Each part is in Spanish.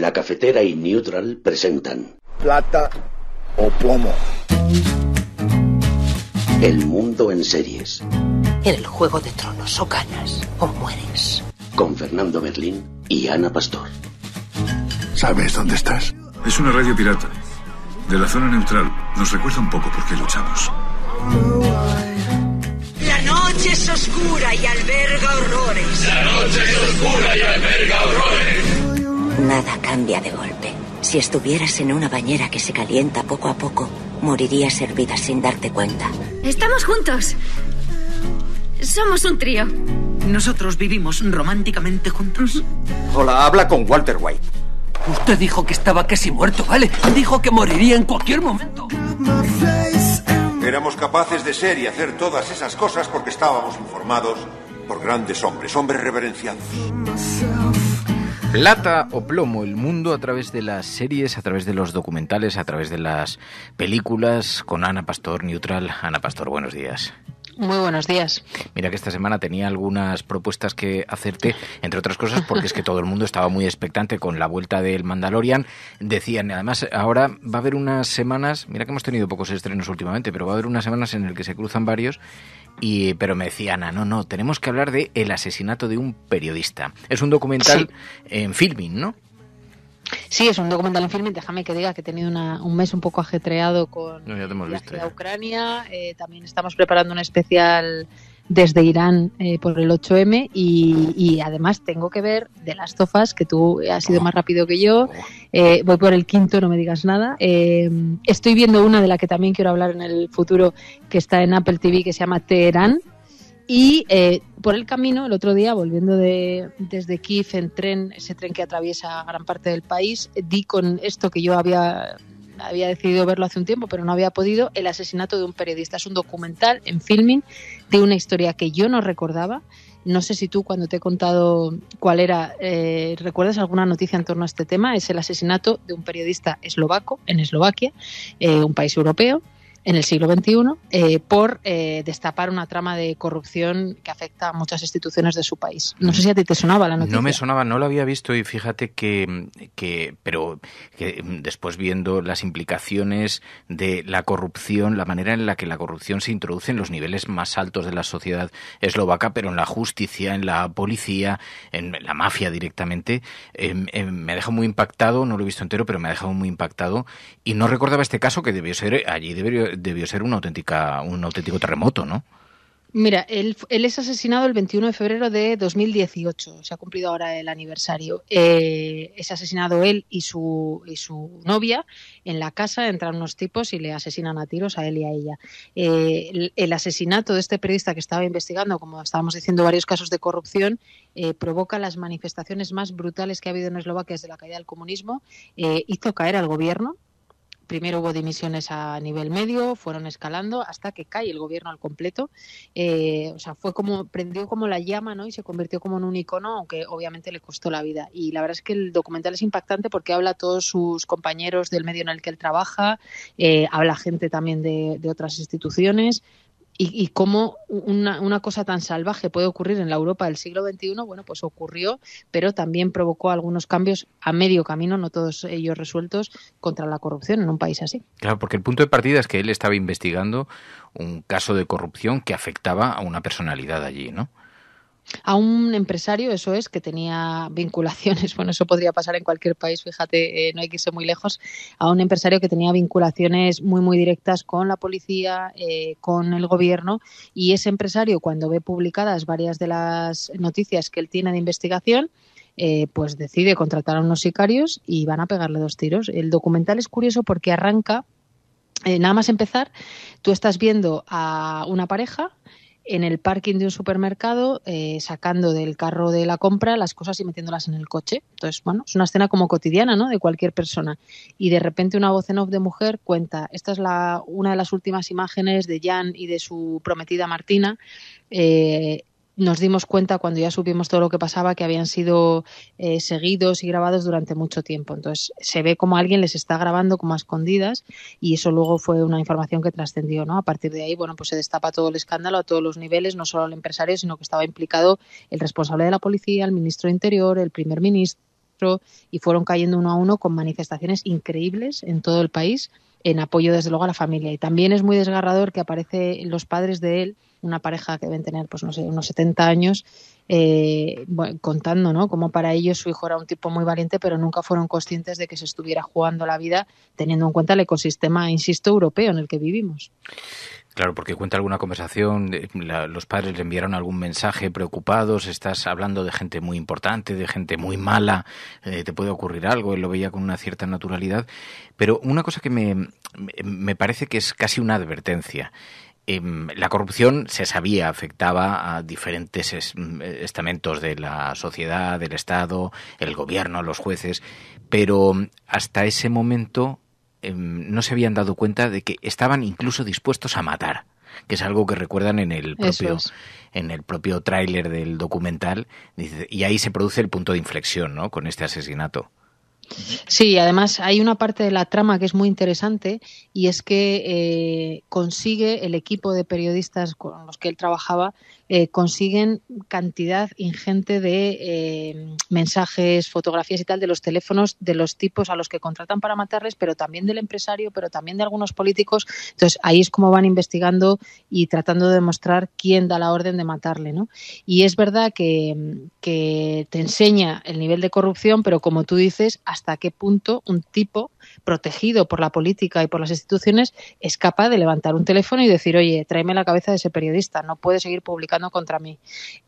La cafetera y Neutral presentan Plata o plomo. El mundo en series. En el juego de tronos o ganas o mueres. Con Fernando Berlín y Ana Pastor. ¿Sabes dónde estás? Es una radio pirata. De la zona neutral. Nos recuerda un poco por qué luchamos. La noche es oscura y alberga horrores. La noche es oscura y alberga horrores cambia de golpe. Si estuvieras en una bañera que se calienta poco a poco, morirías hervida sin darte cuenta. Estamos juntos. Somos un trío. Nosotros vivimos románticamente juntos. Hola, habla con Walter White. Usted dijo que estaba casi muerto, ¿vale? Dijo que moriría en cualquier momento. Éramos capaces de ser y hacer todas esas cosas porque estábamos informados por grandes hombres, hombres reverenciados plata o plomo, el mundo a través de las series, a través de los documentales, a través de las películas, con Ana Pastor Neutral. Ana Pastor, buenos días. Muy buenos días. Mira que esta semana tenía algunas propuestas que hacerte, entre otras cosas porque es que todo el mundo estaba muy expectante con la vuelta del Mandalorian. Decían, además, ahora va a haber unas semanas, mira que hemos tenido pocos estrenos últimamente, pero va a haber unas semanas en las que se cruzan varios y, pero me decían, Ana, no, no, tenemos que hablar de El asesinato de un periodista. Es un documental en filming, ¿no? Sí, es un documental en filme. Déjame que diga que he tenido un mes un poco ajetreado con la Ucrania. Eh, también estamos preparando un especial desde Irán eh, por el 8M y, además tengo que ver de las tofas que tú eh, has sido oh. más rápido que yo. Oh. voy por el quinto, no me digas nada. estoy viendo una de la que también quiero hablar en el futuro que está en Apple TV que se llama Teherán y eh, por el camino, el otro día, volviendo de, desde Kiev en tren, ese tren que atraviesa gran parte del país, di con esto que yo había, había decidido verlo hace un tiempo, pero no había podido, el asesinato de un periodista. Es un documental en filming de una historia que yo no recordaba. No sé si tú, cuando te he contado cuál era, eh, recuerdas alguna noticia en torno a este tema. Es el asesinato de un periodista eslovaco en Eslovaquia, eh, un país europeo, en el siglo XXI eh, por eh, destapar una trama de corrupción que afecta a muchas instituciones de su país. No sé si a ti te sonaba la noticia. No me sonaba, no lo había visto y fíjate que, pero después viendo las implicaciones de la corrupción, la manera en la que la corrupción se introduce en los niveles más altos de la sociedad eslovaca, pero en la justicia, en la policía, en la mafia directamente, em, em, me ha dejado muy impactado, no lo he visto entero, pero me ha dejado muy impactado y no recordaba este caso que debió ser allí debió debió ser una auténtica, un auténtico terremoto, ¿no? Mira, él, es asesinado el 21 de febrero de 2018, se ha cumplido ahora el aniversario. Eh, es asesinado él y su, y su novia. En la casa entran unos tipos y le asesinan a tiros a él y a ella. Eh, el, asesinato de este periodista que estaba investigando, como estábamos diciendo, varios casos de corrupción, eh, provoca las manifestaciones más brutales que ha habido en Eslovaquia desde la caída del comunismo. hizo caer al gobierno, Primero hubo dimisiones a nivel medio, fueron escalando hasta que cae el gobierno al completo. Eh, o sea, fue como, prendió como la llama, ¿no? Y se convirtió como en un icono, aunque obviamente le costó la vida. Y la verdad es que el documental es impactante porque habla a todos sus compañeros del medio en el que él trabaja, eh, habla gente también de otras instituciones y, cómo una, una, cosa tan salvaje puede ocurrir en la Europa del siglo XXI, bueno, pues ocurrió, pero también provocó algunos cambios a medio camino, no todos ellos resueltos, contra la corrupción en un país así. Claro, porque el punto de partida es que él estaba investigando un caso de corrupción que afectaba a una personalidad allí, ¿no? a un empresario, eso es, que tenía vinculaciones, bueno, eso podría pasar en cualquier país, fíjate, eh, no hay que irse muy lejos, a un empresario que tenía vinculaciones muy, muy directas con la policía, eh, con el gobierno, y ese empresario, cuando ve publicadas varias de las noticias que él tiene de investigación, eh, pues decide contratar a unos sicarios y van a pegarle dos tiros. El documental es curioso porque arranca, nada más empezar, tú estás viendo a una pareja en el parking de un supermercado, eh, sacando del carro de la compra las cosas y metiéndolas en el coche. Entonces, bueno, es una escena como cotidiana, ¿no? De cualquier persona. Y de repente una voz en off de mujer cuenta, esta es la, una de las últimas imágenes de Jan y de su prometida Martina. Eh, nos dimos cuenta cuando ya supimos todo lo que pasaba que habían sido eh, seguidos y grabados durante mucho tiempo. Entonces se ve como alguien les está grabando como a escondidas y eso luego fue una información que trascendió, ¿no? A partir de ahí, bueno, pues se destapa todo el escándalo a todos los niveles, no solo el empresario, sino que estaba implicado el responsable de la policía, el ministro de Interior, el primer ministro y fueron cayendo uno a uno con manifestaciones increíbles en todo el país en apoyo desde luego a la familia. Y también es muy desgarrador que aparecen los padres de él una pareja que deben tener, pues no sé, unos 70 años, eh, contando, ¿no? Como para ellos su hijo era un tipo muy valiente, pero nunca fueron conscientes de que se estuviera jugando la vida teniendo en cuenta el ecosistema, insisto, europeo en el que vivimos. Claro, porque cuenta alguna conversación, los padres le enviaron algún mensaje preocupados, estás hablando de gente muy importante, de gente muy mala, eh, te puede ocurrir algo, él lo veía con una cierta naturalidad. Pero una cosa que me, me parece que es casi una advertencia, Em, la corrupción se sabía afectaba a diferentes mm, estamentos de la sociedad, del Estado, el gobierno, los jueces, pero hasta ese momento em, no se habían dado cuenta de que estaban incluso dispuestos a matar que es algo que recuerdan en el propio en el propio tráiler del documental y ahí se produce el punto de inflexión, Con este asesinato. Sí, además hay una parte de la trama que es muy interesante y es que eh, consigue el equipo de periodistas con los que él trabajaba, eh, consiguen cantidad ingente de eh, mensajes, fotografías y tal de los teléfonos de los tipos a los que contratan para matarles, pero también del empresario, pero también de algunos políticos. Entonces ahí es como van investigando y tratando de demostrar quién da la orden de matarle. ¿no? Y es verdad que, te enseña el nivel de corrupción, pero como tú dices, hasta qué punto un tipo protegido por la política y por las instituciones es capaz de levantar un teléfono y decir, oye, tráeme la cabeza de ese periodista, no puede seguir publicando contra mí.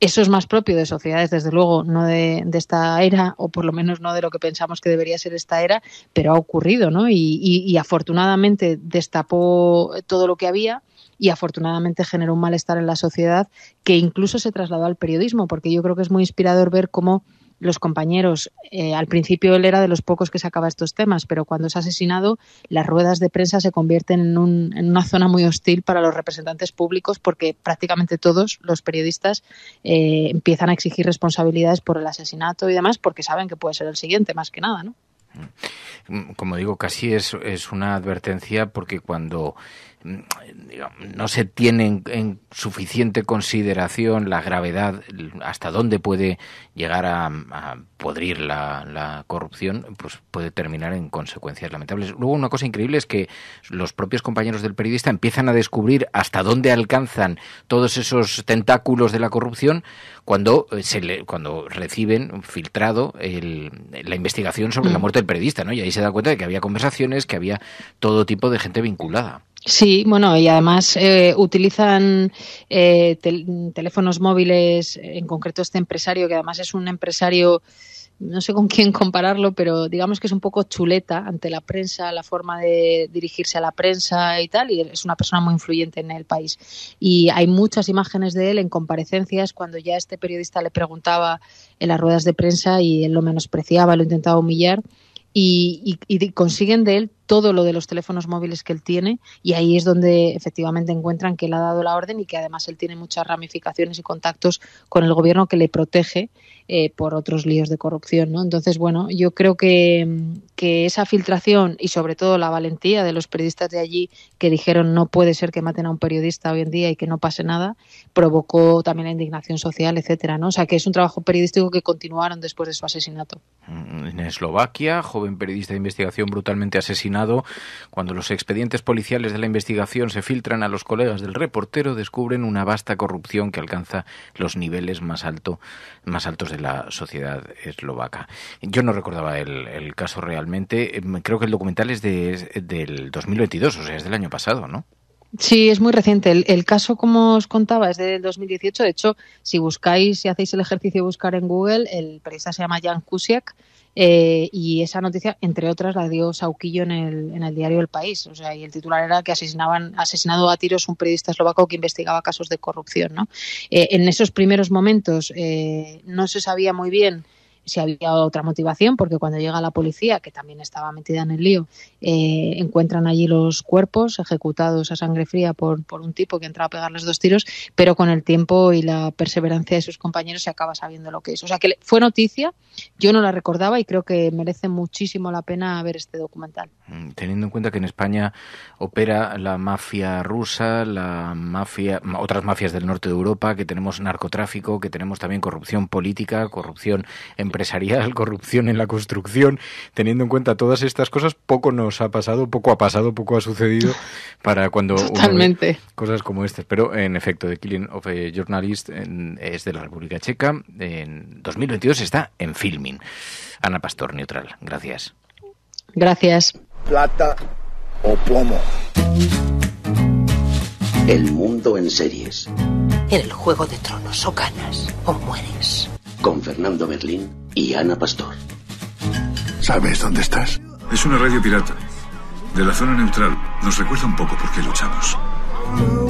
Eso es más propio de sociedades, desde luego, no de, esta era, o por lo menos no de lo que pensamos que debería ser esta era, pero ha ocurrido, ¿no? y afortunadamente destapó todo lo que había y afortunadamente generó un malestar en la sociedad que incluso se trasladó al periodismo, porque yo creo que es muy inspirador ver cómo los compañeros, eh, al principio él era de los pocos que sacaba estos temas, pero cuando es asesinado, las ruedas de prensa se convierten en, una zona muy hostil para los representantes públicos porque prácticamente todos los periodistas eh, empiezan a exigir responsabilidades por el asesinato y demás porque saben que puede ser el siguiente, más que nada, ¿no? Mm. Mm, como digo, casi es una advertencia porque cuando no se tiene en, suficiente consideración la gravedad, hasta dónde puede llegar a, podrir la, corrupción, pues puede terminar en consecuencias lamentables. Luego una cosa increíble es que los propios compañeros del periodista empiezan a descubrir hasta dónde alcanzan todos esos tentáculos de la corrupción cuando eh, se cuando reciben filtrado la investigación sobre la muerte del periodista, ¿no? Y ahí se da cuenta de que había conversaciones, que había todo tipo de gente vinculada. Sí, bueno, y además eh, utilizan eh, teléfonos móviles, en concreto este empresario, que además es un empresario, no sé con quién compararlo, pero digamos que es un poco chuleta ante la prensa, la forma de dirigirse a la prensa y tal, y es una persona muy influyente en el país. Y hay muchas imágenes de él en comparecencias cuando ya este periodista le preguntaba en las ruedas de prensa y él lo menospreciaba, lo intentaba humillar. Y, y, consiguen de él todo lo de los teléfonos móviles que él tiene y ahí es donde efectivamente encuentran que él ha dado la orden y que además él tiene muchas ramificaciones y contactos con el gobierno que le protege eh, por otros líos de corrupción. ¿no? Entonces, bueno, yo creo que, esa filtración y sobre todo la valentía de los periodistas de allí que dijeron no puede ser que maten a un periodista hoy en día y que no pase nada, provocó también la indignación social, etcétera, ¿no? O sea que es un trabajo periodístico que continuaron después de su asesinato. En Eslovaquia, joven periodista de investigación brutalmente asesinado cuando los expedientes policiales de la investigación se filtran a los colegas del reportero, descubren una vasta corrupción que alcanza los niveles más, alto, más altos de la sociedad eslovaca. Yo no recordaba el, caso realmente. Em, creo que el documental es, de, del 2022, o sea, es del año pasado, ¿no? Sí, es muy reciente. El, el, caso, como os contaba, es del 2018. De hecho, si buscáis, si hacéis el ejercicio de buscar en Google, el periodista se llama Jan Kusiak eh, y esa noticia, entre otras, la dio Sauquillo en el, diario El País. O sea, y el titular era que asesinaban, asesinado a tiros un periodista eslovaco que investigaba casos de corrupción. ¿no? Eh, en esos primeros momentos eh, no se sabía muy bien si había otra motivación, porque cuando llega la policía, que también estaba metida en el lío, eh, encuentran allí los cuerpos ejecutados a sangre fría por, por un tipo que entraba a pegarles dos tiros, pero con el tiempo y la perseverancia de sus compañeros se acaba sabiendo lo que es. O sea que fue noticia, yo no la recordaba y creo que merece muchísimo la pena ver este documental. Mm, teniendo en cuenta que en España opera la mafia rusa, la mafia, otras mafias del norte de Europa, que tenemos narcotráfico, que tenemos también corrupción política, corrupción empresarial, corrupción en la construcción, teniendo en cuenta todas estas cosas, poco nos ha pasado, poco ha pasado, poco ha sucedido para cuando Totalmente. cosas como estas. Pero en efecto, The Killing of a Journalist es de la República Checa. En 2022 está en filming. Ana Pastor, neutral. Gracias. Gracias. Plata o plomo. El mundo en series. En el juego de tronos o ganas o mueres. Con Fernando Berlín y Ana Pastor. ¿Sabes dónde estás? Es una radio pirata, de la zona neutral. Nos recuerda un poco por qué luchamos.